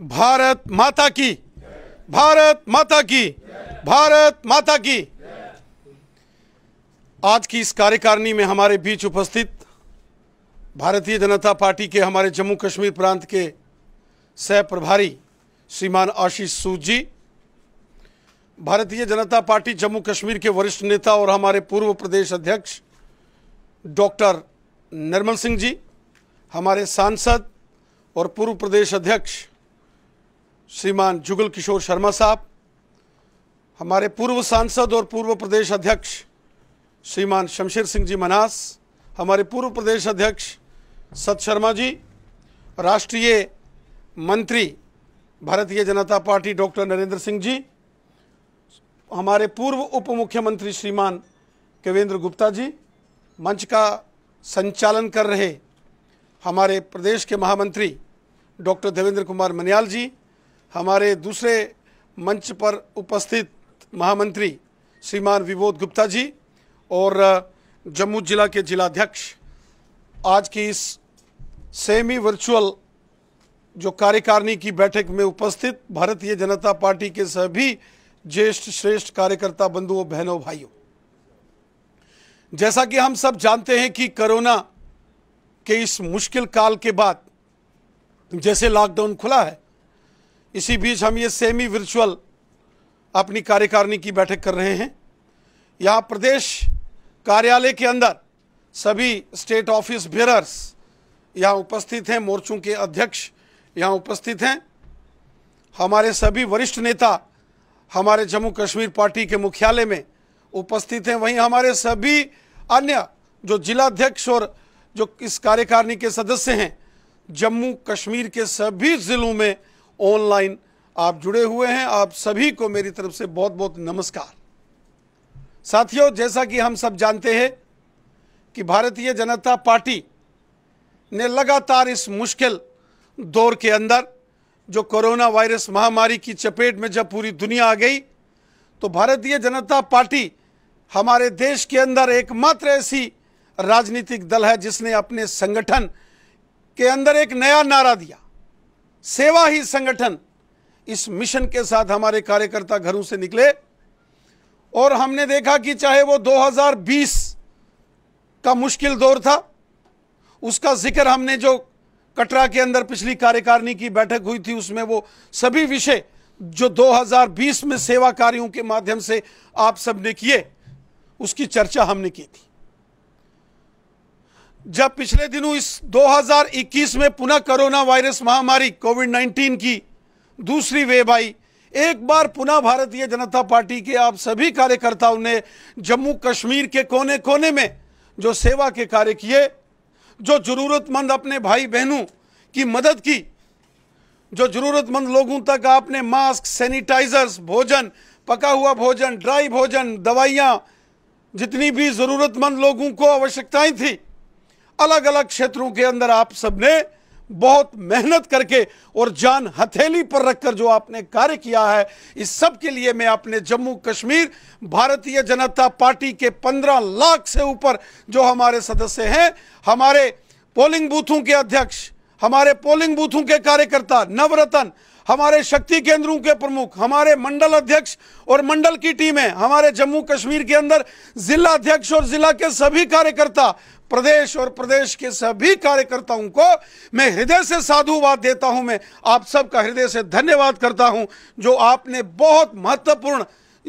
भारत माता की भारत माता की भारत माता की आज की इस कार्यकारिणी में हमारे बीच उपस्थित भारतीय जनता पार्टी के हमारे जम्मू कश्मीर प्रांत के सह प्रभारी श्रीमान आशीष सूद जी भारतीय जनता पार्टी जम्मू कश्मीर के वरिष्ठ नेता और हमारे पूर्व प्रदेश अध्यक्ष डॉक्टर निर्मल सिंह जी हमारे सांसद और पूर्व प्रदेश अध्यक्ष श्रीमान जुगल किशोर शर्मा साहब हमारे पूर्व सांसद और पूर्व प्रदेश अध्यक्ष श्रीमान शमशेर सिंह जी मनास हमारे पूर्व प्रदेश अध्यक्ष सत शर्मा जी राष्ट्रीय मंत्री भारतीय जनता पार्टी डॉक्टर नरेंद्र सिंह जी हमारे पूर्व उप मुख्यमंत्री श्रीमान केवेंद्र गुप्ता जी मंच का संचालन कर रहे हमारे प्रदेश के महामंत्री डॉक्टर देवेंद्र कुमार मनियाल जी हमारे दूसरे मंच पर उपस्थित महामंत्री श्रीमान विबोध गुप्ता जी और जम्मू जिला के जिलाध्यक्ष आज की इस सेमी वर्चुअल जो कार्यकारिणी की बैठक में उपस्थित भारतीय जनता पार्टी के सभी ज्येष्ठ श्रेष्ठ कार्यकर्ता बंधुओं बहनों भाइयों जैसा कि हम सब जानते हैं कि कोरोना के इस मुश्किल काल के बाद जैसे लॉकडाउन खुला है इसी बीच हम ये सेमी वर्चुअल अपनी कार्यकारिणी की बैठक कर रहे हैं यहाँ प्रदेश कार्यालय के अंदर सभी स्टेट ऑफिस बेरर्स यहाँ उपस्थित हैं मोर्चों के अध्यक्ष यहाँ उपस्थित हैं हमारे सभी वरिष्ठ नेता हमारे जम्मू कश्मीर पार्टी के मुख्यालय में उपस्थित हैं वहीं हमारे सभी अन्य जो जिलाध्यक्ष और जो इस कार्यकारिणी के सदस्य हैं जम्मू कश्मीर के सभी ज़िलों में ऑनलाइन आप जुड़े हुए हैं आप सभी को मेरी तरफ से बहुत बहुत नमस्कार साथियों जैसा कि हम सब जानते हैं कि भारतीय जनता पार्टी ने लगातार इस मुश्किल दौर के अंदर जो कोरोना वायरस महामारी की चपेट में जब पूरी दुनिया आ गई तो भारतीय जनता पार्टी हमारे देश के अंदर एकमात्र ऐसी राजनीतिक दल है जिसने अपने संगठन के अंदर एक नया नारा दिया सेवा ही संगठन इस मिशन के साथ हमारे कार्यकर्ता घरों से निकले और हमने देखा कि चाहे वो 2020 का मुश्किल दौर था उसका जिक्र हमने जो कटरा के अंदर पिछली कार्यकारिणी की बैठक हुई थी उसमें वो सभी विषय जो 2020 में सेवा कार्यों के माध्यम से आप सबने किए उसकी चर्चा हमने की थी जब पिछले दिनों इस 2021 में पुनः कोरोना वायरस महामारी कोविड 19 की दूसरी वेब आई एक बार पुनः भारतीय जनता पार्टी के आप सभी कार्यकर्ताओं ने जम्मू कश्मीर के कोने कोने में जो सेवा के कार्य किए जो ज़रूरतमंद अपने भाई बहनों की मदद की जो ज़रूरतमंद लोगों तक आपने मास्क सैनिटाइजर्स भोजन पका हुआ भोजन ड्राई भोजन दवाइयाँ जितनी भी ज़रूरतमंद लोगों को आवश्यकताएं थी अलग अलग क्षेत्रों के अंदर आप सबने बहुत मेहनत करके और जान हथेली पर रखकर जो आपने कार्य किया है इस सब के लिए मैं अपने जम्मू कश्मीर भारतीय जनता पार्टी के 15 लाख से ऊपर जो हमारे सदस्य हैं हमारे पोलिंग बूथों के अध्यक्ष हमारे पोलिंग बूथों के कार्यकर्ता नवरत्न हमारे शक्ति केंद्रों के प्रमुख हमारे मंडल अध्यक्ष और मंडल की टीमें हमारे जम्मू कश्मीर के अंदर जिला अध्यक्ष और जिला के सभी कार्यकर्ता प्रदेश और प्रदेश के सभी कार्यकर्ताओं को मैं हृदय से साधुवाद देता हूं मैं आप सबका हृदय से धन्यवाद करता हूं जो आपने बहुत महत्वपूर्ण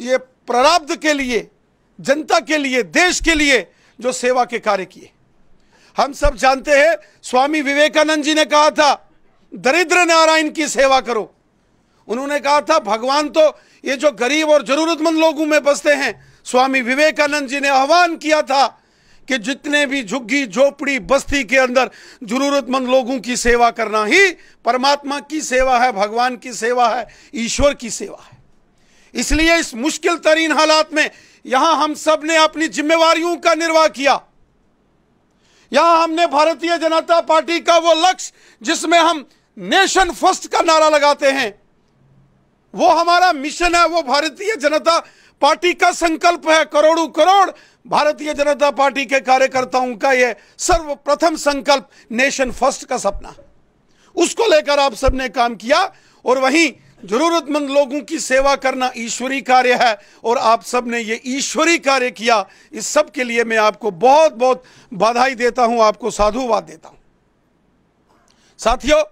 ये प्रारब्ध के लिए जनता के लिए देश के लिए जो सेवा के कार्य किए हम सब जानते हैं स्वामी विवेकानंद जी ने कहा था दरिद्र नारायण की सेवा करो उन्होंने कहा था भगवान तो ये जो गरीब और जरूरतमंद लोगों में बसते हैं स्वामी विवेकानंद जी ने आह्वान किया था कि जितने भी झुग्गी झोपड़ी बस्ती के अंदर जरूरतमंद लोगों की सेवा करना ही परमात्मा की सेवा है भगवान की सेवा है ईश्वर की सेवा है इसलिए इस मुश्किल तरीन हालात में यहां हम सब ने अपनी जिम्मेवारियों का निर्वाह किया यहां हमने भारतीय जनता पार्टी का वो लक्ष्य जिसमें हम नेशन फर्स्ट का नारा लगाते हैं वो हमारा मिशन है वो भारतीय जनता पार्टी का संकल्प है करोड़ों करोड़ भारतीय जनता पार्टी के कार्यकर्ताओं का यह सर्वप्रथम संकल्प नेशन फर्स्ट का सपना उसको लेकर आप सबने काम किया और वहीं जरूरतमंद लोगों की सेवा करना ईश्वरी कार्य है और आप सब ने ये ईश्वरी कार्य किया इस सब के लिए मैं आपको बहुत बहुत बधाई देता हूं आपको साधुवाद देता हूं साथियों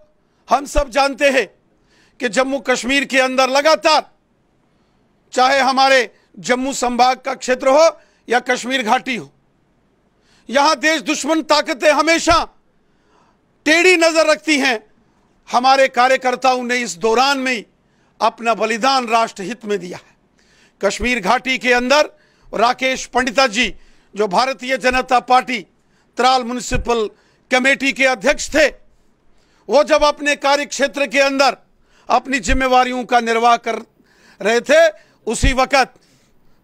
हम सब जानते हैं कि जम्मू कश्मीर के अंदर लगातार चाहे हमारे जम्मू संभाग का क्षेत्र हो या कश्मीर घाटी हो यहां देश दुश्मन ताकतें हमेशा टेढ़ी नजर रखती हैं हमारे कार्यकर्ताओं ने इस दौरान में अपना बलिदान राष्ट्र हित में दिया है कश्मीर घाटी के अंदर राकेश पंडिता जी जो भारतीय Janata party Tral municipal committee के अध्यक्ष थे वो जब अपने कार्य क्षेत्र के अंदर अपनी जिम्मेवारियों का निर्वाह कर रहे थे उसी वक़्त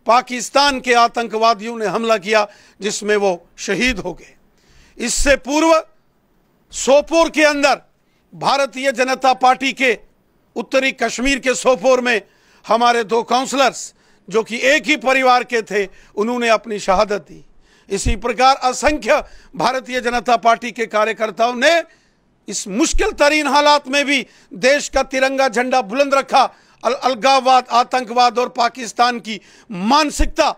पाकिस्तान के आतंकवादियों ने हमला किया जिसमें वो शहीद हो गए इससे पूर्व सोपोर के अंदर भारतीय जनता पार्टी के उत्तरी कश्मीर के सोपोर में हमारे दो काउंसलर्स जो कि एक ही परिवार के थे उन्होंने अपनी शहादत दी इसी प्रकार असंख्य भारतीय जनता पार्टी के कार्यकर्ताओं ने इस मुश्किल तरीन हालात में भी देश का तिरंगा झंडा बुलंद रखा अल अलगावाद आतंकवाद और पाकिस्तान की मानसिकता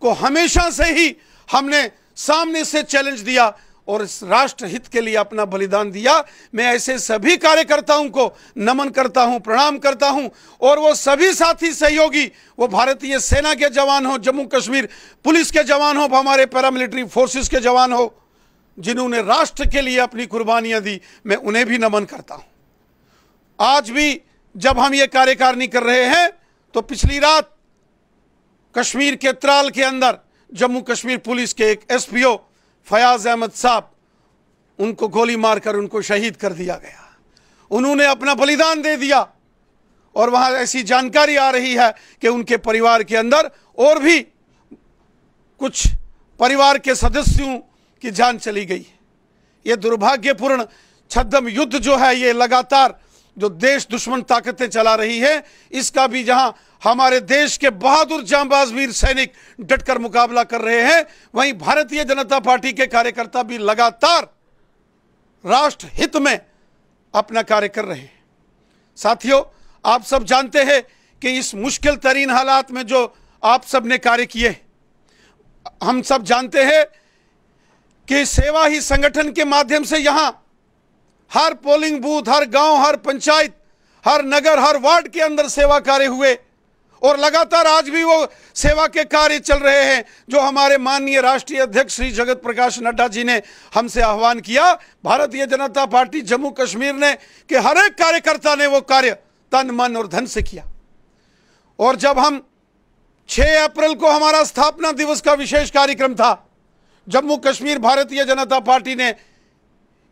को हमेशा से ही हमने सामने से चैलेंज दिया और इस राष्ट्र हित के लिए अपना बलिदान दिया मैं ऐसे सभी कार्यकर्ताओं को नमन करता हूं प्रणाम करता हूं और वो सभी साथी सहयोगी वो भारतीय सेना के जवान हो जम्मू कश्मीर पुलिस के जवान हो हमारे पैरामिलिट्री फोर्सेस के जवान हो जिन्होंने राष्ट्र के लिए अपनी कुर्बानियां दी मैं उन्हें भी नमन करता हूं आज भी जब हम ये कार्यकारिणी कर रहे हैं तो पिछली रात कश्मीर के त्राल के अंदर जम्मू कश्मीर पुलिस के एक एसपीओ फयाज अहमद साहब उनको गोली मारकर उनको शहीद कर दिया गया उन्होंने अपना बलिदान दे दिया और वहाँ ऐसी जानकारी आ रही है कि उनके परिवार के अंदर और भी कुछ परिवार के सदस्यों की जान चली गई ये दुर्भाग्यपूर्ण छद्म युद्ध जो है ये लगातार जो देश दुश्मन ताकतें चला रही है इसका भी जहां हमारे देश के बहादुर जांबाज वीर सैनिक डटकर मुकाबला कर रहे हैं वहीं भारतीय जनता पार्टी के कार्यकर्ता भी लगातार राष्ट्र हित में अपना कार्य कर रहे हैं साथियों आप सब जानते हैं कि इस मुश्किल तरीन हालात में जो आप सब ने कार्य किए हम सब जानते हैं कि सेवा ही संगठन के माध्यम से यहां हर पोलिंग बूथ हर गांव हर पंचायत हर नगर हर वार्ड के अंदर सेवा कार्य हुए और लगातार आज भी वो सेवा के कार्य चल रहे हैं जो हमारे माननीय राष्ट्रीय अध्यक्ष श्री जगत प्रकाश नड्डा जी ने हमसे आह्वान किया भारतीय जनता पार्टी जम्मू कश्मीर ने कि हर एक कार्यकर्ता ने वो कार्य तन मन और धन से किया और जब हम 6 अप्रैल को हमारा स्थापना दिवस का विशेष कार्यक्रम था जम्मू कश्मीर भारतीय जनता पार्टी ने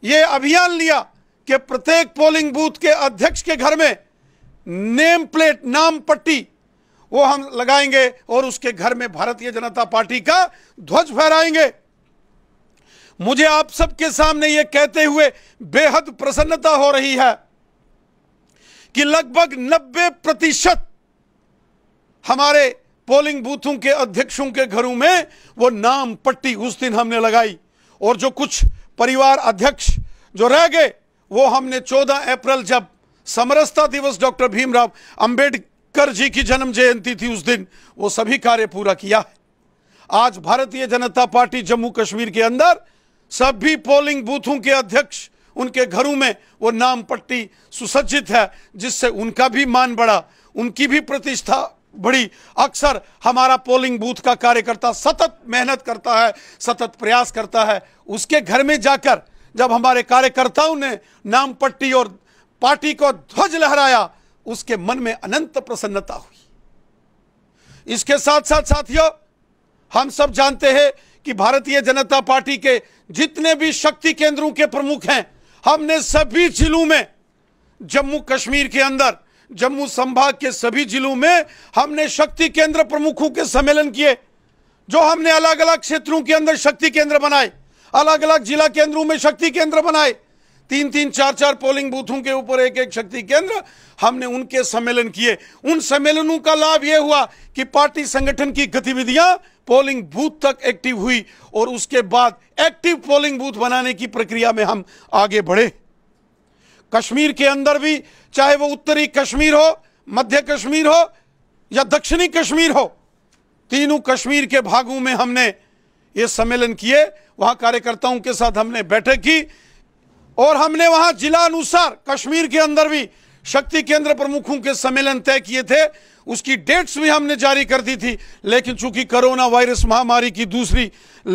ये अभियान लिया कि प्रत्येक पोलिंग बूथ के अध्यक्ष के घर में नेम प्लेट नाम पट्टी वो हम लगाएंगे और उसके घर में भारतीय जनता पार्टी का ध्वज फहराएंगे मुझे आप सबके सामने ये कहते हुए बेहद प्रसन्नता हो रही है कि लगभग 90 प्रतिशत हमारे पोलिंग बूथों के अध्यक्षों के घरों में वो नाम पट्टी उस दिन हमने लगाई और जो कुछ परिवार अध्यक्ष जो रह गए वो हमने 14 अप्रैल जब समरसता दिवस डॉक्टर भीमराव अंबेडकर जी की जन्म जयंती थी उस दिन वो सभी कार्य पूरा किया है आज भारतीय जनता पार्टी जम्मू कश्मीर के अंदर सभी पोलिंग बूथों के अध्यक्ष उनके घरों में वो नाम पट्टी सुसज्जित है जिससे उनका भी मान बढ़ा उनकी भी प्रतिष्ठा बड़ी अक्सर हमारा पोलिंग बूथ का कार्यकर्ता सतत मेहनत करता है सतत प्रयास करता है उसके घर में जाकर जब हमारे कार्यकर्ताओं ने नाम पट्टी और पार्टी को ध्वज लहराया उसके मन में अनंत प्रसन्नता हुई इसके साथ साथ साथियों हम सब जानते हैं कि भारतीय जनता पार्टी के जितने भी शक्ति केंद्रों के प्रमुख हैं हमने सभी जिलों में जम्मू कश्मीर के अंदर जम्मू संभाग के सभी जिलों में हमने शक्ति केंद्र प्रमुखों के सम्मेलन किए जो हमने अलग अलग क्षेत्रों के अंदर शक्ति केंद्र बनाए अलग अलग जिला केंद्रों में शक्ति केंद्र बनाए तीन तीन चार चार पोलिंग बूथों के ऊपर एक एक शक्ति केंद्र हमने उनके सम्मेलन किए उन सम्मेलनों का लाभ यह हुआ कि पार्टी संगठन की गतिविधियां पोलिंग बूथ तक एक्टिव हुई और उसके बाद एक्टिव पोलिंग बूथ बनाने की प्रक्रिया में हम आगे बढ़े कश्मीर के अंदर भी चाहे वो उत्तरी कश्मीर हो मध्य कश्मीर हो या दक्षिणी कश्मीर हो तीनों कश्मीर के भागों में हमने ये सम्मेलन किए वहाँ कार्यकर्ताओं के साथ हमने बैठक की और हमने वहाँ जिला अनुसार कश्मीर के अंदर भी शक्ति केंद्र प्रमुखों के सम्मेलन तय किए थे उसकी डेट्स भी हमने जारी कर दी थी लेकिन चूंकि कोरोना वायरस महामारी की दूसरी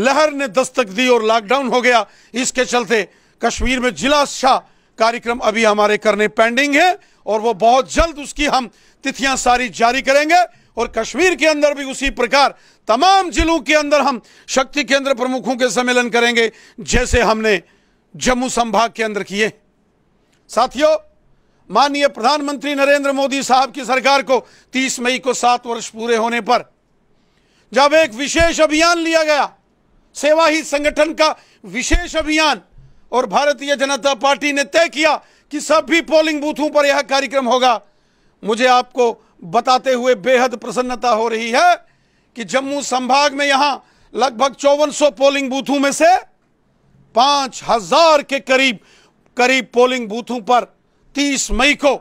लहर ने दस्तक दी और लॉकडाउन हो गया इसके चलते कश्मीर में जिला शाह कार्यक्रम अभी हमारे करने पेंडिंग है और वो बहुत जल्द उसकी हम तिथियां सारी जारी करेंगे और कश्मीर के अंदर भी उसी प्रकार तमाम जिलों के अंदर हम शक्ति केंद्र प्रमुखों के सम्मेलन करेंगे जैसे हमने जम्मू संभाग के अंदर किए साथियों माननीय प्रधानमंत्री नरेंद्र मोदी साहब की सरकार को 30 मई को सात वर्ष पूरे होने पर जब एक विशेष अभियान लिया गया सेवा ही संगठन का विशेष अभियान और भारतीय जनता पार्टी ने तय किया कि सभी पोलिंग बूथों पर यह कार्यक्रम होगा मुझे आपको बताते हुए बेहद प्रसन्नता हो रही है कि जम्मू संभाग में यहां लगभग चौवन पोलिंग बूथों में से पांच हजार के करीब करीब पोलिंग बूथों पर 30 मई को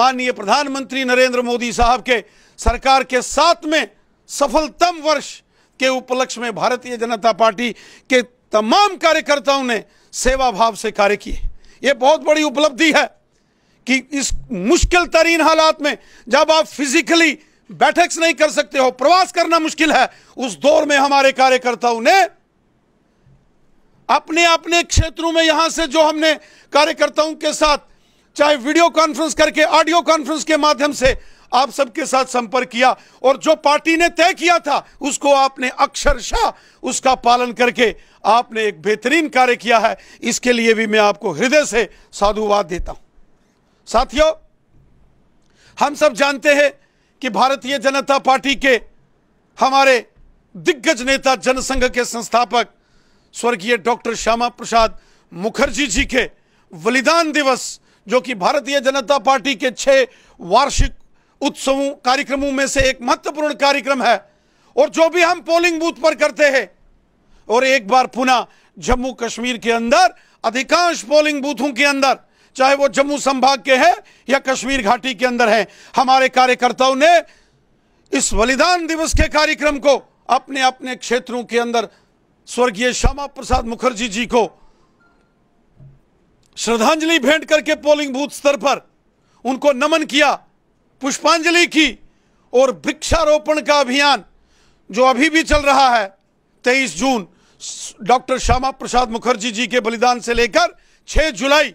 माननीय प्रधानमंत्री नरेंद्र मोदी साहब के सरकार के साथ में सफलतम वर्ष के उपलक्ष्य में भारतीय जनता पार्टी के तमाम कार्यकर्ताओं ने सेवा भाव से कार्य किए ये बहुत बड़ी उपलब्धि है कि इस मुश्किल तरीन हालात में जब आप फिजिकली बैठक नहीं कर सकते हो प्रवास करना मुश्किल है उस दौर में हमारे कार्यकर्ताओं ने अपने अपने क्षेत्रों में यहां से जो हमने कार्यकर्ताओं के साथ चाहे वीडियो कॉन्फ्रेंस करके ऑडियो कॉन्फ्रेंस के माध्यम से आप सबके साथ संपर्क किया और जो पार्टी ने तय किया था उसको आपने अक्षरशाह उसका पालन करके आपने एक बेहतरीन कार्य किया है इसके लिए भी मैं आपको हृदय से साधुवाद देता हूं साथियों हम सब जानते हैं कि भारतीय जनता पार्टी के हमारे दिग्गज नेता जनसंघ के संस्थापक स्वर्गीय डॉक्टर श्यामा प्रसाद मुखर्जी जी के बलिदान दिवस जो कि भारतीय जनता पार्टी के छह वार्षिक उत्सवों कार्यक्रमों में से एक महत्वपूर्ण कार्यक्रम है और जो भी हम पोलिंग बूथ पर करते हैं और एक बार पुनः जम्मू कश्मीर के अंदर अधिकांश पोलिंग बूथों के अंदर चाहे वो जम्मू संभाग के हैं या कश्मीर घाटी के अंदर हैं हमारे कार्यकर्ताओं ने इस बलिदान दिवस के कार्यक्रम को अपने अपने क्षेत्रों के अंदर स्वर्गीय श्यामा प्रसाद मुखर्जी जी को श्रद्धांजलि भेंट करके पोलिंग बूथ स्तर पर उनको नमन किया पुष्पांजलि की और वृक्षारोपण का अभियान जो अभी भी चल रहा है तेईस जून डॉक्टर श्यामा प्रसाद मुखर्जी जी के बलिदान से लेकर 6 जुलाई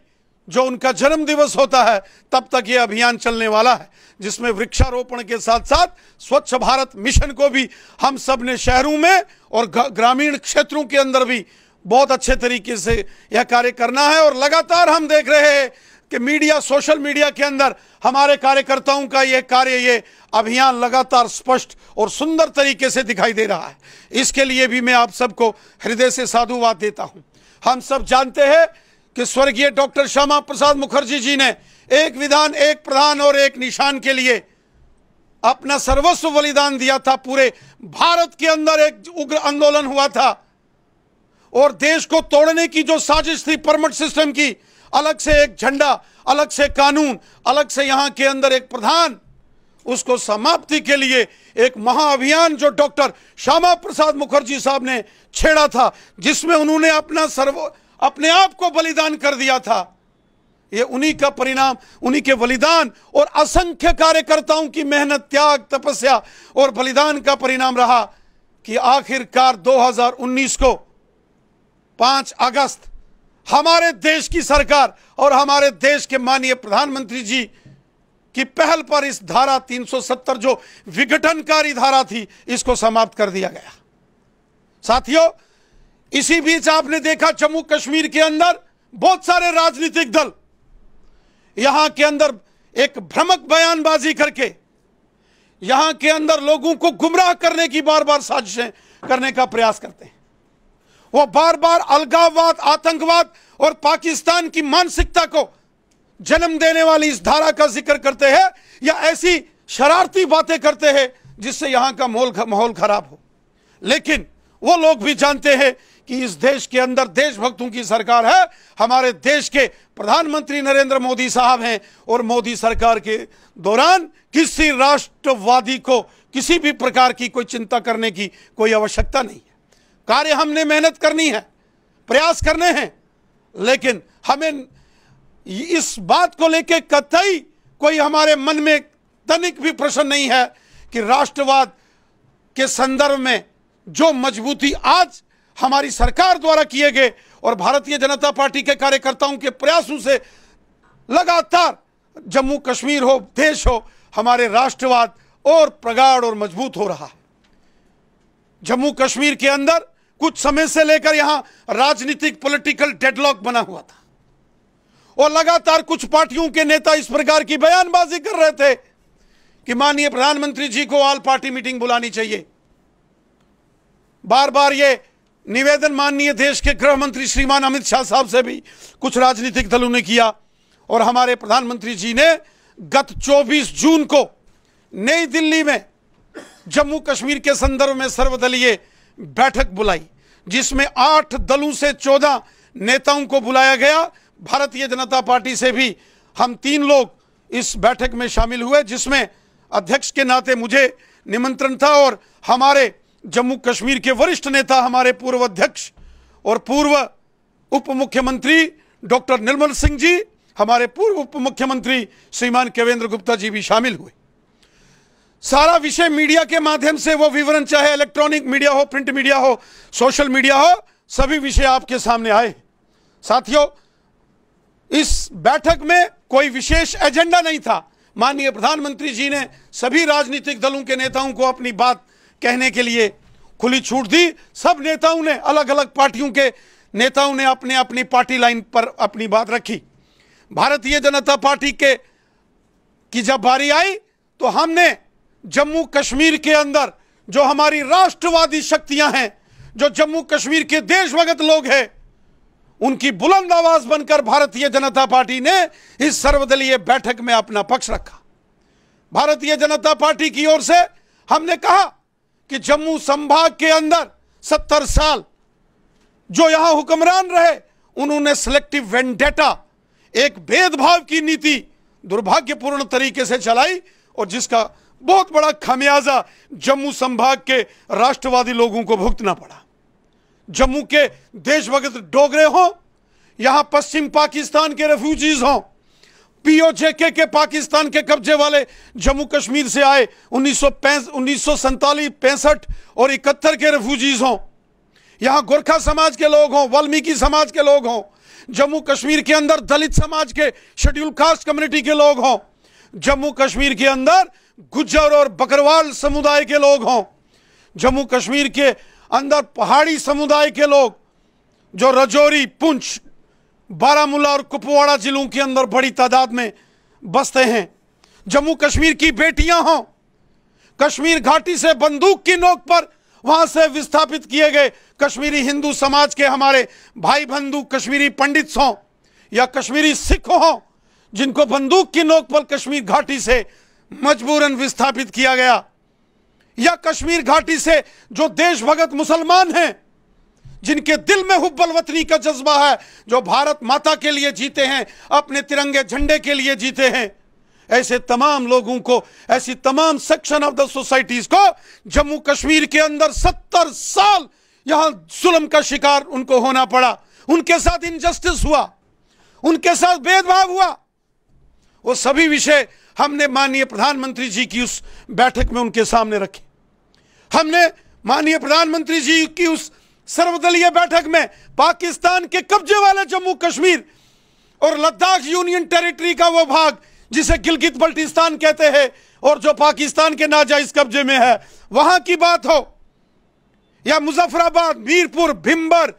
जो उनका जन्म दिवस होता है तब तक ये अभियान चलने वाला है जिसमें वृक्षारोपण के साथ साथ स्वच्छ भारत मिशन को भी हम सब ने शहरों में और ग्रामीण क्षेत्रों के अंदर भी बहुत अच्छे तरीके से यह कार्य करना है और लगातार हम देख रहे हैं कि मीडिया सोशल मीडिया के अंदर हमारे कार्यकर्ताओं का यह कार्य ये अभियान लगातार स्पष्ट और सुंदर तरीके से दिखाई दे रहा है इसके लिए भी मैं आप सबको हृदय से साधुवाद देता हूँ हम सब जानते हैं कि स्वर्गीय डॉक्टर श्यामा प्रसाद मुखर्जी जी ने एक विधान एक प्रधान और एक निशान के लिए अपना सर्वस्व बलिदान दिया था पूरे भारत के अंदर एक उग्र आंदोलन हुआ था और देश को तोड़ने की जो साजिश थी परमट सिस्टम की अलग से एक झंडा अलग से कानून अलग से यहाँ के अंदर एक प्रधान उसको समाप्ति के लिए एक महाअभियान जो डॉक्टर श्यामा प्रसाद मुखर्जी साहब ने छेड़ा था जिसमें उन्होंने अपना सर्व अपने आप को बलिदान कर दिया था ये उन्हीं का परिणाम उन्हीं के बलिदान और असंख्य कार्यकर्ताओं की मेहनत त्याग तपस्या और बलिदान का परिणाम रहा कि आखिरकार 2019 को 5 अगस्त हमारे देश की सरकार और हमारे देश के माननीय प्रधानमंत्री जी की पहल पर इस धारा 370 जो विघटनकारी धारा थी इसको समाप्त कर दिया गया साथियों इसी बीच आपने देखा जम्मू कश्मीर के अंदर बहुत सारे राजनीतिक दल यहां के अंदर एक भ्रमक बयानबाजी करके यहां के अंदर लोगों को गुमराह करने की बार बार साजिशें करने का प्रयास करते हैं वो बार बार अलगाववाद आतंकवाद और पाकिस्तान की मानसिकता को जन्म देने वाली इस धारा का जिक्र करते हैं या ऐसी शरारती बातें करते हैं जिससे यहाँ का माहौल माहौल खराब हो लेकिन वो लोग भी जानते हैं कि इस देश के अंदर देशभक्तों की सरकार है हमारे देश के प्रधानमंत्री नरेंद्र मोदी साहब हैं और मोदी सरकार के दौरान किसी राष्ट्रवादी को किसी भी प्रकार की कोई चिंता करने की कोई आवश्यकता नहीं है कार्य हमने मेहनत करनी है प्रयास करने हैं लेकिन हमें इस बात को लेकर कतई कोई हमारे मन में तनिक भी प्रश्न नहीं है कि राष्ट्रवाद के संदर्भ में जो मजबूती आज हमारी सरकार द्वारा किए गए और भारतीय जनता पार्टी के कार्यकर्ताओं के प्रयासों से लगातार जम्मू कश्मीर हो देश हो हमारे राष्ट्रवाद और प्रगाढ़ और मजबूत हो रहा है जम्मू कश्मीर के अंदर कुछ समय से लेकर यहां राजनीतिक पॉलिटिकल डेडलॉक बना हुआ था और लगातार कुछ पार्टियों के नेता इस प्रकार की बयानबाजी कर रहे थे कि माननीय प्रधानमंत्री जी को ऑल पार्टी मीटिंग बुलानी चाहिए बार बार ये निवेदन माननीय देश के गृह मंत्री श्रीमान अमित शाह साहब से भी कुछ राजनीतिक दलों ने किया और हमारे प्रधानमंत्री जी ने गत 24 जून को नई दिल्ली में जम्मू कश्मीर के संदर्भ में सर्वदलीय बैठक बुलाई जिसमें आठ दलों से चौदह नेताओं को बुलाया गया भारतीय जनता पार्टी से भी हम तीन लोग इस बैठक में शामिल हुए जिसमें अध्यक्ष के नाते मुझे निमंत्रण था और हमारे जम्मू कश्मीर के वरिष्ठ नेता हमारे पूर्व अध्यक्ष और पूर्व उप मुख्यमंत्री डॉक्टर निर्मल सिंह जी हमारे पूर्व उप मुख्यमंत्री श्रीमान केवेंद्र गुप्ता जी भी शामिल हुए सारा विषय मीडिया के माध्यम से वो विवरण चाहे इलेक्ट्रॉनिक मीडिया हो प्रिंट मीडिया हो सोशल मीडिया हो सभी विषय आपके सामने आए साथियों इस बैठक में कोई विशेष एजेंडा नहीं था माननीय प्रधानमंत्री जी ने सभी राजनीतिक दलों के नेताओं को अपनी बात कहने के लिए खुली छूट दी सब नेताओं ने अलग अलग पार्टियों के नेताओं ने अपने अपनी पार्टी लाइन पर अपनी बात रखी भारतीय जनता पार्टी के की जब बारी आई तो हमने जम्मू कश्मीर के अंदर जो हमारी राष्ट्रवादी शक्तियां हैं जो जम्मू कश्मीर के देशभगत लोग हैं उनकी बुलंद आवाज बनकर भारतीय जनता पार्टी ने इस सर्वदलीय बैठक में अपना पक्ष रखा भारतीय जनता पार्टी की ओर से हमने कहा कि जम्मू संभाग के अंदर सत्तर साल जो यहां हुक्मरान रहे उन्होंने सिलेक्टिव वेंडेटा एक भेदभाव की नीति दुर्भाग्यपूर्ण तरीके से चलाई और जिसका बहुत बड़ा खमियाजा जम्मू संभाग के राष्ट्रवादी लोगों को भुगतना पड़ा जम्मू के देशभगत डोगरे हों यहां पश्चिम पाकिस्तान के रेफ्यूजीज हों पीओजेके के पाकिस्तान के कब्जे वाले जम्मू कश्मीर से आए उन्नीस सौ पैंसठ और इकहत्तर के रेफ्यूजीज हों यहाँ गोरखा समाज के लोग हों वाल्मीकि समाज के लोग हों जम्मू कश्मीर के अंदर दलित समाज के शेड्यूल कास्ट कम्युनिटी के लोग हों जम्मू कश्मीर के अंदर गुज्जर और बकरवाल समुदाय के लोग हों जम्मू कश्मीर के अंदर पहाड़ी समुदाय के लोग जो रजौरी पुंछ बारामूला और कुपवाड़ा जिलों के अंदर बड़ी तादाद में बसते हैं जम्मू कश्मीर की बेटियां हों कश्मीर घाटी से बंदूक की नोक पर वहां से विस्थापित किए गए कश्मीरी हिंदू समाज के हमारे भाई बंधु कश्मीरी पंडित हों या कश्मीरी सिख हों जिनको बंदूक की नोक पर कश्मीर घाटी से मजबूरन विस्थापित किया गया या कश्मीर घाटी से जो देशभगत मुसलमान हैं जिनके दिल में हुब्बल वतनी का जज्बा है जो भारत माता के लिए जीते हैं अपने तिरंगे झंडे के लिए जीते हैं ऐसे तमाम लोगों को ऐसी तमाम सेक्शन ऑफ द सोसाइटीज को जम्मू कश्मीर के अंदर सत्तर साल यहां जुल्म का शिकार उनको होना पड़ा उनके साथ इनजस्टिस हुआ उनके साथ भेदभाव हुआ वो सभी विषय हमने माननीय प्रधानमंत्री जी की उस बैठक में उनके सामने रखे हमने माननीय प्रधानमंत्री जी की उस सर्वदलीय बैठक में पाकिस्तान के कब्जे वाले जम्मू कश्मीर और लद्दाख यूनियन टेरिटरी का वो भाग जिसे गिलगित बल्टिस्तान कहते हैं और जो पाकिस्तान के नाजायज कब्जे में है वहां की बात हो या मुजफ्फराबाद मीरपुर भिम्बर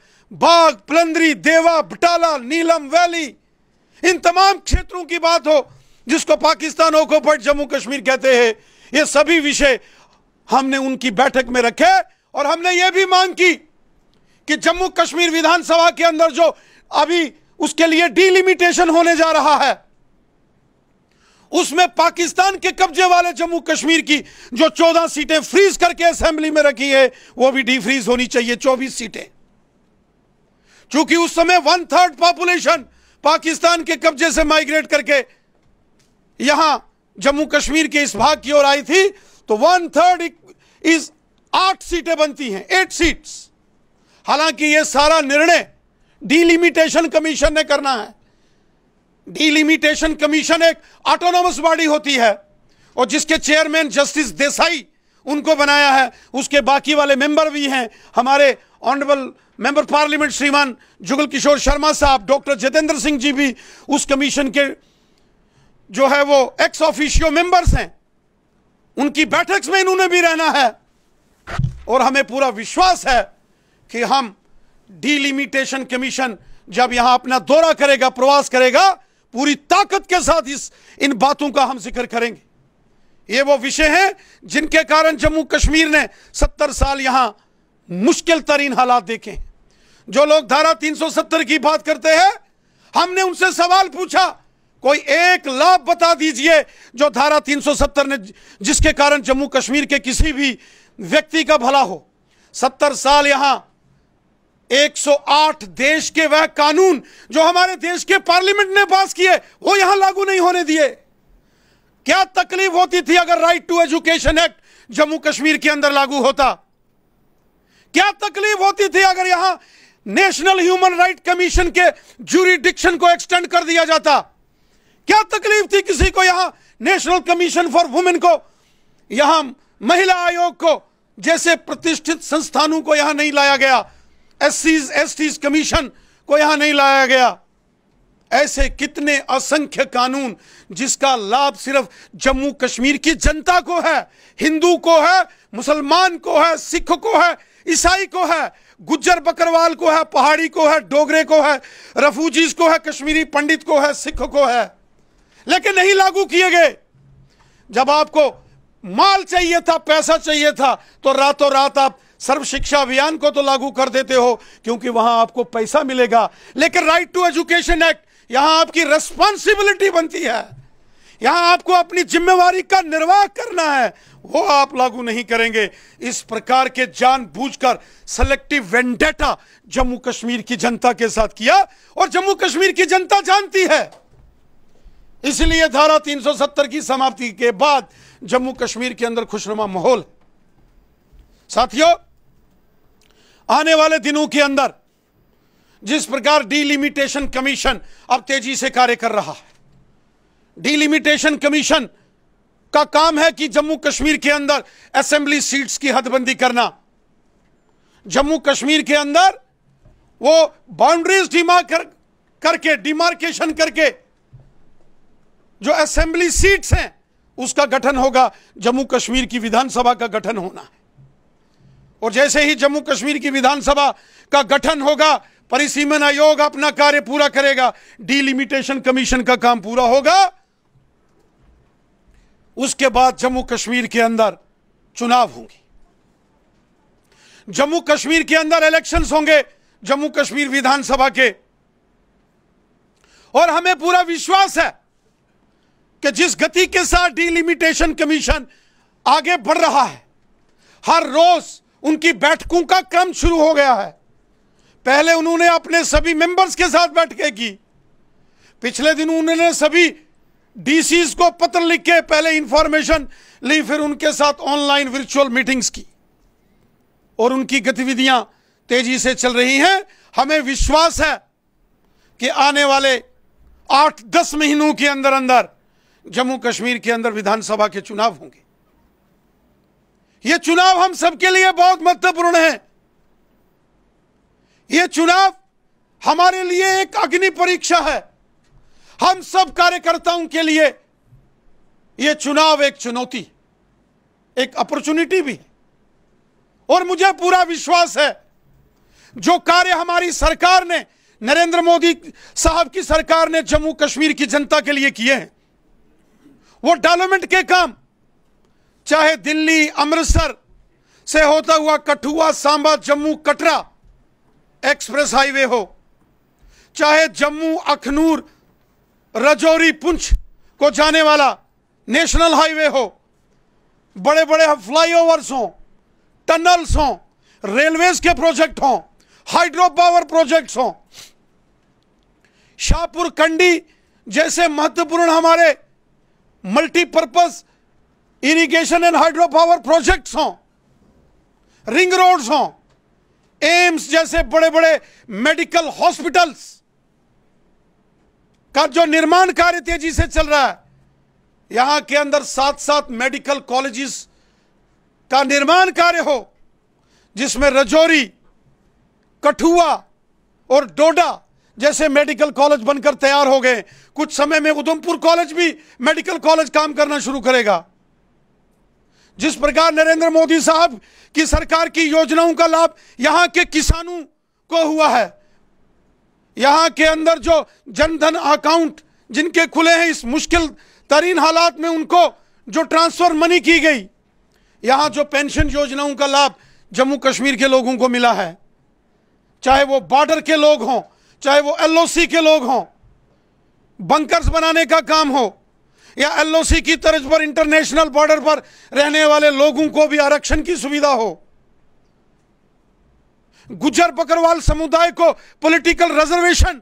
बाघ पलंदरी देवा बटाला नीलम वैली इन तमाम क्षेत्रों की बात हो जिसको पाकिस्तान ओकोपट जम्मू कश्मीर कहते हैं ये सभी विषय हमने उनकी बैठक में रखे और हमने ये भी मांग की कि जम्मू कश्मीर विधानसभा के अंदर जो अभी उसके लिए डिलिमिटेशन होने जा रहा है उसमें पाकिस्तान के कब्जे वाले जम्मू कश्मीर की जो 14 सीटें फ्रीज करके असेंबली में रखी है वो भी डी फ्रीज होनी चाहिए 24 सीटें क्योंकि उस समय वन थर्ड पॉपुलेशन पाकिस्तान के कब्जे से माइग्रेट करके यहां जम्मू कश्मीर के इस भाग की ओर आई थी तो वन थर्ड इज आठ सीटें बनती हैं एट सीट्स हालांकि यह सारा निर्णय डिलिमिटेशन कमीशन ने करना है डिलिमिटेशन कमीशन एक ऑटोनोमस बॉडी होती है और जिसके चेयरमैन जस्टिस देसाई उनको बनाया है उसके बाकी वाले मेंबर भी हैं हमारे ऑनरेबल मेंबर पार्लियामेंट श्रीमान जुगल किशोर शर्मा साहब डॉक्टर जितेंद्र सिंह जी भी उस कमीशन के जो है वो एक्स ऑफिशियो मेंबर्स हैं उनकी बैठक में इन्होंने भी रहना है और हमें पूरा विश्वास है कि हम डिलिमिटेशन कमीशन जब यहां अपना दौरा करेगा प्रवास करेगा पूरी ताकत के साथ इस इन बातों का हम जिक्र करेंगे ये वो विषय हैं जिनके कारण जम्मू कश्मीर ने सत्तर साल यहाँ मुश्किल तरीन हालात देखे जो लोग धारा 370 की बात करते हैं हमने उनसे सवाल पूछा कोई एक लाभ बता दीजिए जो धारा 370 ने जिसके कारण जम्मू कश्मीर के किसी भी व्यक्ति का भला हो सत्तर साल यहाँ 108 देश के वह कानून जो हमारे देश के पार्लियामेंट ने पास किए वो यहां लागू नहीं होने दिए क्या तकलीफ होती थी अगर right to education act Jammu Kashmir के अंदर लागू होता क्या तकलीफ होती थी अगर यहां नेशनल ह्यूमन राइट कमीशन के जूरिडिक्शन को एक्सटेंड कर दिया जाता क्या तकलीफ थी किसी को यहां नेशनल कमीशन फॉर वुमेन को यहां महिला आयोग को जैसे प्रतिष्ठित संस्थानों को यहां नहीं लाया गया एस सीज कमीशन को यहां नहीं लाया गया ऐसे कितने असंख्य कानून जिसका लाभ सिर्फ जम्मू कश्मीर की जनता को है हिंदू को है मुसलमान को है सिख को है ईसाई को है गुज्जर बकरवाल को है पहाड़ी को है डोगरे को है रफूजीज को है कश्मीरी पंडित को है सिख को है लेकिन नहीं लागू किए गए जब आपको माल चाहिए था पैसा चाहिए था तो रातों रात आप सर्व शिक्षा अभियान को तो लागू कर देते हो क्योंकि वहां आपको पैसा मिलेगा लेकिन राइट टू एजुकेशन एक्ट यहां आपकी रेस्पॉन्सिबिलिटी बनती है यहां आपको अपनी जिम्मेवारी का निर्वाह करना है वो आप लागू नहीं करेंगे इस प्रकार के जानबूझकर सेलेक्टिव वेंडेटा जम्मू कश्मीर की जनता के साथ किया और जम्मू कश्मीर की जनता जानती है इसलिए धारा 370 की समाप्ति के बाद जम्मू कश्मीर के अंदर खुशनुमा माहौल साथियों आने वाले दिनों के अंदर जिस प्रकार डीलिमिटेशन कमीशन अब तेजी से कार्य कर रहा है डीलिमिटेशन कमीशन का काम है कि जम्मू कश्मीर के अंदर असेंबली सीट्स की हदबंदी करना जम्मू कश्मीर के अंदर वो बाउंड्रीज डिमार्क कर, करके डिमार्केशन करके जो असेंबली सीट्स हैं उसका गठन होगा जम्मू कश्मीर की विधानसभा का गठन होना है और जैसे ही जम्मू कश्मीर की विधानसभा का गठन होगा परिसीमन आयोग अपना कार्य पूरा करेगा डीलिमिटेशन कमीशन का काम पूरा होगा उसके बाद जम्मू कश्मीर के अंदर चुनाव होंगे जम्मू कश्मीर के अंदर इलेक्शंस होंगे जम्मू कश्मीर विधानसभा के और हमें पूरा विश्वास है कि जिस गति के साथ डीलिमिटेशन कमीशन आगे बढ़ रहा है हर रोज उनकी बैठकों का क्रम शुरू हो गया है पहले उन्होंने अपने सभी मेंबर्स के साथ बैठके की पिछले दिन उन्होंने सभी डीसीज को पत्र लिख के पहले इंफॉर्मेशन ली फिर उनके साथ ऑनलाइन वर्चुअल मीटिंग्स की और उनकी गतिविधियां तेजी से चल रही हैं हमें विश्वास है कि आने वाले आठ दस महीनों के अंदर अंदर जम्मू कश्मीर के अंदर विधानसभा के चुनाव होंगे ये चुनाव हम सबके लिए बहुत महत्वपूर्ण है ये चुनाव हमारे लिए एक अग्नि परीक्षा है हम सब कार्यकर्ताओं के लिए ये चुनाव एक चुनौती एक अपॉर्चुनिटी भी है और मुझे पूरा विश्वास है जो कार्य हमारी सरकार ने नरेंद्र मोदी साहब की सरकार ने जम्मू कश्मीर की जनता के लिए किए हैं वो डेवलपमेंट के काम चाहे दिल्ली अमृतसर से होता हुआ कठुआ सांबा जम्मू कटरा एक्सप्रेस हाईवे हो चाहे जम्मू अखनूर रजौरी पुंछ को जाने वाला नेशनल हाईवे हो बड़े बड़े फ्लाईओवर्स हों टनल्स हों रेलवेज के प्रोजेक्ट हों हाइड्रो पावर प्रोजेक्ट्स हों शाहपुर कंडी जैसे महत्वपूर्ण हमारे multipurpose irrigation and hydro power projects हों रिंग रोड्स हों एम्स जैसे बड़े बड़े मेडिकल हॉस्पिटल्स का जो निर्माण कार्य तेजी से चल रहा है यहां के अंदर साथ साथ मेडिकल कॉलेजेस का निर्माण कार्य हो जिसमें रजौरी कठुआ और डोडा जैसे मेडिकल कॉलेज बनकर तैयार हो गए कुछ समय में उधमपुर कॉलेज भी मेडिकल कॉलेज काम करना शुरू करेगा जिस प्रकार नरेंद्र मोदी साहब की सरकार की योजनाओं का लाभ यहाँ के किसानों को हुआ है यहाँ के अंदर जो जनधन अकाउंट जिनके खुले हैं इस मुश्किल तरीन हालात में उनको जो ट्रांसफ़र मनी की गई यहाँ जो पेंशन योजनाओं का लाभ जम्मू कश्मीर के लोगों को मिला है चाहे वो बॉर्डर के लोग हों चाहे वो एलओसी के लोग हों बंकर्स बनाने का काम हो या एलओसी की तर्ज पर इंटरनेशनल बॉर्डर पर रहने वाले लोगों को भी आरक्षण की सुविधा हो गुजर बकरवाल समुदाय को पॉलिटिकल रिजर्वेशन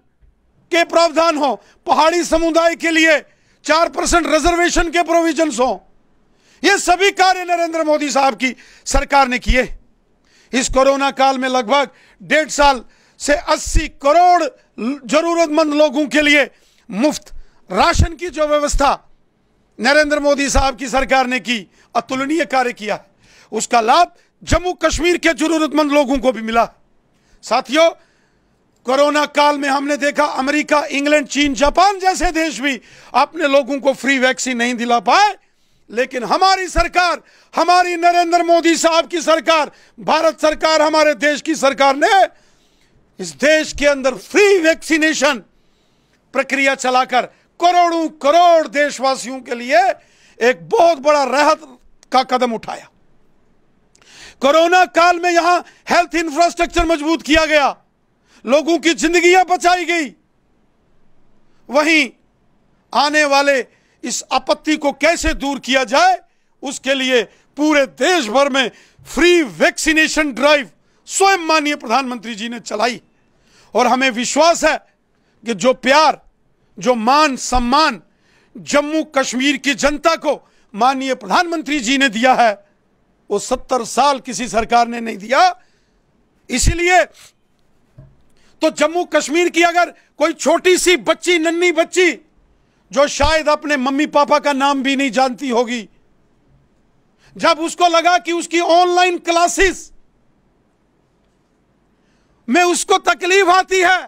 के प्रावधान हो पहाड़ी समुदाय के लिए चार परसेंट रिजर्वेशन के प्रोविजन हो ये सभी कार्य नरेंद्र मोदी साहब की सरकार ने किए इस कोरोना काल में लगभग डेढ़ साल से 80 करोड़ जरूरतमंद लोगों के लिए मुफ्त राशन की जो व्यवस्था नरेंद्र मोदी साहब की सरकार ने की अतुलनीय कार्य किया है उसका लाभ जम्मू कश्मीर के जरूरतमंद लोगों को भी मिला साथियों कोरोना काल में हमने देखा अमेरिका इंग्लैंड चीन जापान जैसे देश भी अपने लोगों को फ्री वैक्सीन नहीं दिला पाए लेकिन हमारी सरकार हमारी नरेंद्र मोदी साहब की सरकार भारत सरकार हमारे देश की सरकार ने इस देश के अंदर फ्री वैक्सीनेशन प्रक्रिया चलाकर करोड़ों करोड़ देशवासियों के लिए एक बहुत बड़ा राहत का कदम उठाया कोरोना काल में यहां हेल्थ इंफ्रास्ट्रक्चर मजबूत किया गया लोगों की जिंदगी बचाई गई वहीं आने वाले इस आपत्ति को कैसे दूर किया जाए उसके लिए पूरे देश भर में फ्री वैक्सीनेशन ड्राइव स्वयं माननीय प्रधानमंत्री जी ने चलाई और हमें विश्वास है कि जो प्यार जो मान सम्मान जम्मू कश्मीर की जनता को माननीय प्रधानमंत्री जी ने दिया है वो सत्तर साल किसी सरकार ने नहीं दिया इसीलिए तो जम्मू कश्मीर की अगर कोई छोटी सी बच्ची नन्ही बच्ची जो शायद अपने मम्मी पापा का नाम भी नहीं जानती होगी जब उसको लगा कि उसकी ऑनलाइन क्लासेस में उसको तकलीफ आती है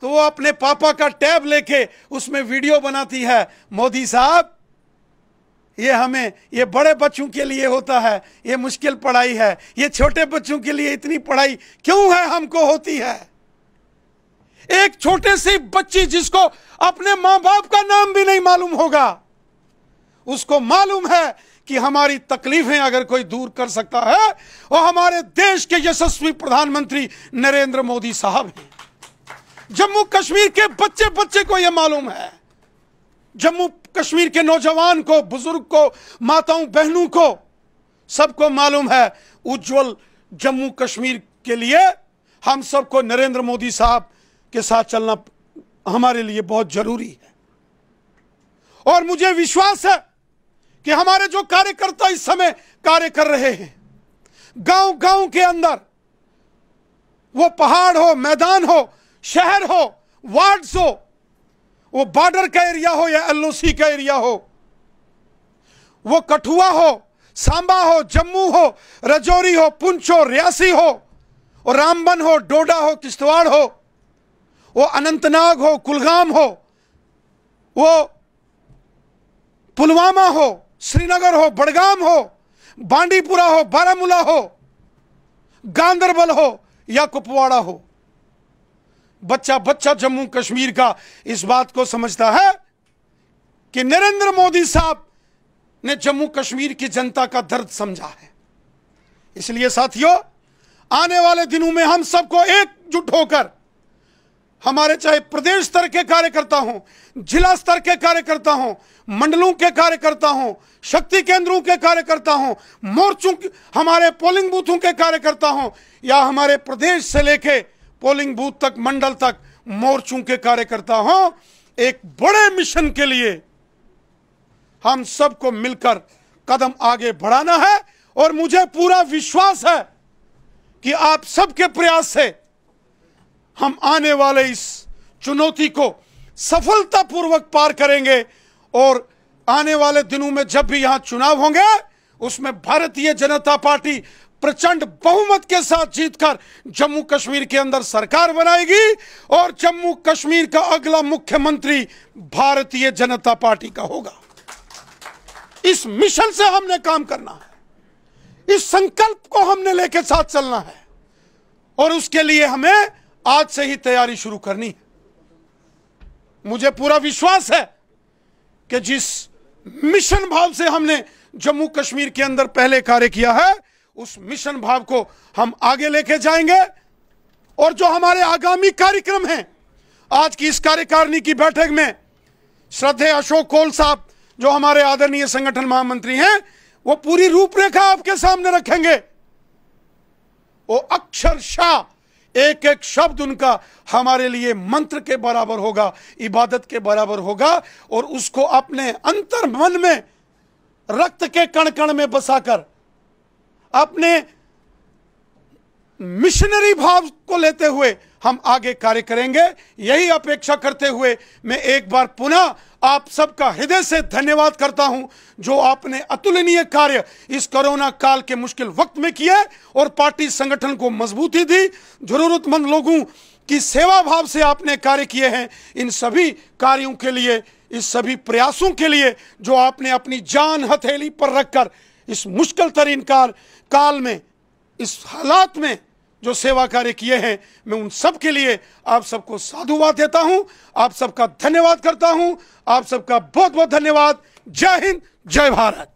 तो वो अपने पापा का टैब लेके उसमें वीडियो बनाती है मोदी साहब ये हमें ये बड़े बच्चों के लिए होता है ये मुश्किल पढ़ाई है ये छोटे बच्चों के लिए इतनी पढ़ाई क्यों है हमको होती है एक छोटे से बच्ची जिसको अपने माँ बाप का नाम भी नहीं मालूम होगा उसको मालूम है कि हमारी तकलीफें अगर कोई दूर कर सकता है वो हमारे देश के यशस्वी प्रधानमंत्री नरेंद्र मोदी साहब हैं जम्मू कश्मीर के बच्चे बच्चे को यह मालूम है जम्मू कश्मीर के नौजवान को बुजुर्ग को माताओं बहनों को सबको मालूम है उज्जवल जम्मू कश्मीर के लिए हम सबको नरेंद्र मोदी साहब के साथ चलना हमारे लिए बहुत जरूरी है और मुझे विश्वास है कि हमारे जो कार्यकर्ता इस समय कार्य कर रहे हैं गांव गांव के अंदर वो पहाड़ हो मैदान हो शहर हो वार्ड्स हो वो बॉर्डर का एरिया हो या एलओसी का एरिया हो वो कठुआ हो सांबा हो जम्मू हो रजौरी हो पुंछ हो रियासी हो और रामबन हो डोडा हो किश्तवाड़ हो वो अनंतनाग हो कुलगाम हो वो पुलवामा हो श्रीनगर हो बड़गाम हो बांडीपुरा हो बारामूला हो गांधरबल हो या कुपवाड़ा हो बच्चा बच्चा जम्मू कश्मीर का इस बात को समझता है कि नरेंद्र मोदी साहब ने जम्मू कश्मीर की जनता का दर्द समझा है इसलिए साथियों आने वाले दिनों में हम सबको एकजुट होकर हमारे चाहे प्रदेश स्तर के कार्यकर्ता हों जिला स्तर के कार्यकर्ता हों मंडलों के कार्यकर्ता हों शक्ति केंद्रों के कार्यकर्ता हों मोर्चों हमारे पोलिंग बूथों के कार्यकर्ता हों या हमारे प्रदेश से लेके पोलिंग बूथ तक मंडल तक मोर्चों के कार्यकर्ता हों एक बड़े मिशन के लिए हम सबको मिलकर कदम आगे बढ़ाना है और मुझे पूरा विश्वास है कि आप सबके प्रयास से हम आने वाले इस चुनौती को सफलतापूर्वक पार करेंगे और आने वाले दिनों में जब भी यहां चुनाव होंगे उसमें भारतीय जनता पार्टी प्रचंड बहुमत के साथ जीतकर जम्मू कश्मीर के अंदर सरकार बनाएगी और जम्मू कश्मीर का अगला मुख्यमंत्री भारतीय जनता पार्टी का होगा इस मिशन से हमने काम करना है इस संकल्प को हमने लेके साथ चलना है और उसके लिए हमें आज से ही तैयारी शुरू करनी है मुझे पूरा विश्वास है कि जिस मिशन भाव से हमने जम्मू कश्मीर के अंदर पहले कार्य किया है उस मिशन भाव को हम आगे लेके जाएंगे और जो हमारे आगामी कार्यक्रम हैं आज की इस कार्यकारिणी की बैठक में श्रद्धे अशोक कोल साहब जो हमारे आदरणीय संगठन महामंत्री हैं वो पूरी रूपरेखा आपके सामने रखेंगे वो अक्षर शाह एक एक शब्द उनका हमारे लिए मंत्र के बराबर होगा इबादत के बराबर होगा और उसको अपने अंतर मन में रक्त के कण कण में बसाकर अपने मिशनरी भाव को लेते हुए हम आगे कार्य करेंगे यही अपेक्षा करते हुए मैं एक बार पुनः आप सबका हृदय से धन्यवाद करता हूं जो आपने अतुलनीय कार्य इस कोरोना काल के मुश्किल वक्त में किए और पार्टी संगठन को मजबूती दी जरूरतमंद लोगों की सेवा भाव से आपने कार्य किए हैं इन सभी कार्यों के लिए इस सभी प्रयासों के लिए जो आपने अपनी जान हथेली पर रखकर इस मुश्किल तरीन कार्य काल में इस हालात में जो सेवा कार्य किए हैं मैं उन सब के लिए आप सबको साधुवाद देता हूं आप सबका धन्यवाद करता हूं आप सबका बहुत बहुत धन्यवाद जय हिंद जय भारत